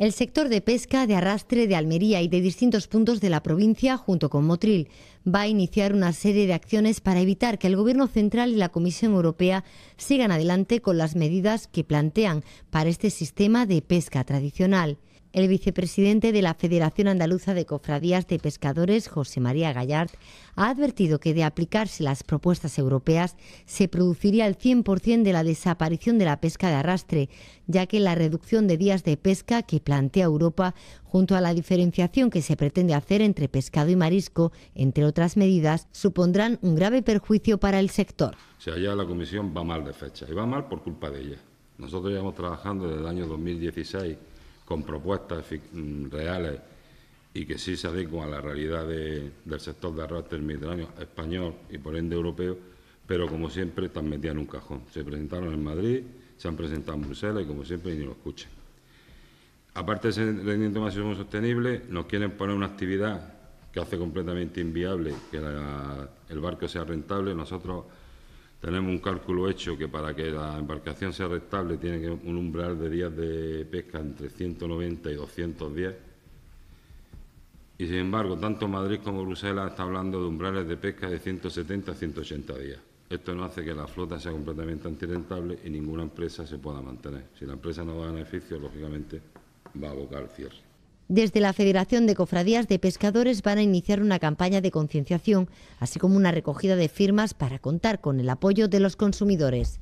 El sector de pesca de arrastre de Almería y de distintos puntos de la provincia, junto con Motril, va a iniciar una serie de acciones para evitar que el Gobierno central y la Comisión Europea sigan adelante con las medidas que plantean para este sistema de pesca tradicional. El vicepresidente de la Federación Andaluza de Cofradías de Pescadores, José María Gallard, ha advertido que de aplicarse las propuestas europeas se produciría el 100% de la desaparición de la pesca de arrastre, ya que la reducción de días de pesca que plantea Europa junto a la diferenciación que se pretende hacer entre pescado y marisco, entre otras medidas, supondrán un grave perjuicio para el sector. Si allá la Comisión va mal de fecha y va mal por culpa de ella. Nosotros llevamos trabajando desde el año 2016 con propuestas mm, reales y que sí se adecuan a la realidad del sector de arroz del Mediterráneo español y por ende europeo, pero como siempre están metidas en un cajón. Se presentaron en Madrid, se han presentado en Bruselas y como siempre ni lo escuchan aparte de ese rendimiento máximo sostenible, nos quieren poner una actividad que hace completamente inviable que el barco sea rentable. Nosotros tenemos un cálculo hecho que para que la embarcación sea rentable tiene que un umbral de días de pesca entre 190 y 210. Y sin embargo, tanto Madrid como Bruselas están hablando de umbrales de pesca de 170 a 180 días. Esto no hace que la flota sea completamente antirentable y ninguna empresa se pueda mantener. Si la empresa no da beneficio, lógicamente desde la Federación de Cofradías de Pescadores van a iniciar una campaña de concienciación, así como una recogida de firmas para contar con el apoyo de los consumidores.